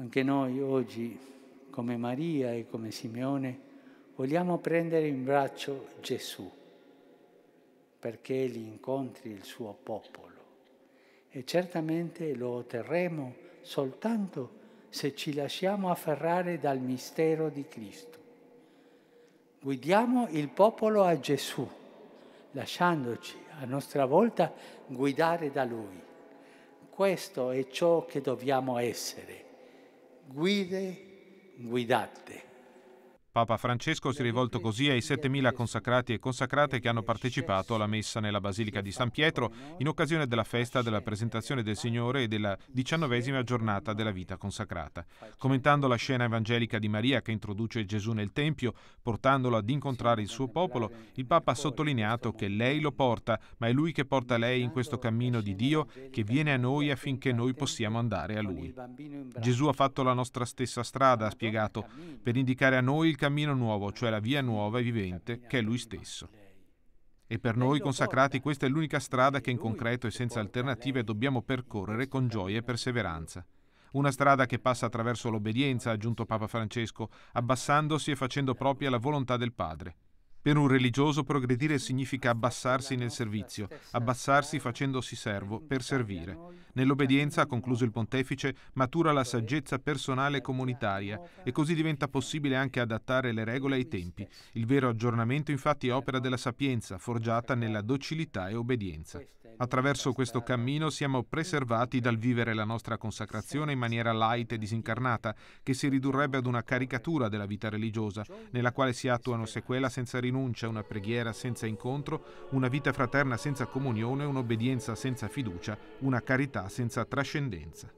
Anche noi oggi, come Maria e come Simeone, vogliamo prendere in braccio Gesù perché egli incontri il suo popolo e certamente lo otterremo soltanto se ci lasciamo afferrare dal mistero di Cristo. Guidiamo il popolo a Gesù, lasciandoci a nostra volta guidare da Lui. Questo è ciò che dobbiamo essere guide, guidate. Papa Francesco si è rivolto così ai 7.000 consacrati e consacrate che hanno partecipato alla messa nella Basilica di San Pietro in occasione della festa della presentazione del Signore e della diciannovesima giornata della vita consacrata. Commentando la scena evangelica di Maria che introduce Gesù nel Tempio, portandolo ad incontrare il suo popolo, il Papa ha sottolineato che lei lo porta, ma è lui che porta lei in questo cammino di Dio che viene a noi affinché noi possiamo andare a lui. Gesù ha fatto la nostra stessa strada, ha spiegato, per indicare a noi il cammino nuovo, cioè la via nuova e vivente, che è Lui stesso. E per noi consacrati questa è l'unica strada che in concreto e senza alternative dobbiamo percorrere con gioia e perseveranza. Una strada che passa attraverso l'obbedienza, ha aggiunto Papa Francesco, abbassandosi e facendo propria la volontà del Padre. Per un religioso progredire significa abbassarsi nel servizio, abbassarsi facendosi servo per servire. Nell'obbedienza, ha concluso il pontefice, matura la saggezza personale e comunitaria e così diventa possibile anche adattare le regole ai tempi. Il vero aggiornamento infatti è opera della sapienza, forgiata nella docilità e obbedienza. Attraverso questo cammino siamo preservati dal vivere la nostra consacrazione in maniera light e disincarnata, che si ridurrebbe ad una caricatura della vita religiosa, nella quale si attuano sequela senza rinuncia, una preghiera senza incontro, una vita fraterna senza comunione, un'obbedienza senza fiducia, una carità senza trascendenza.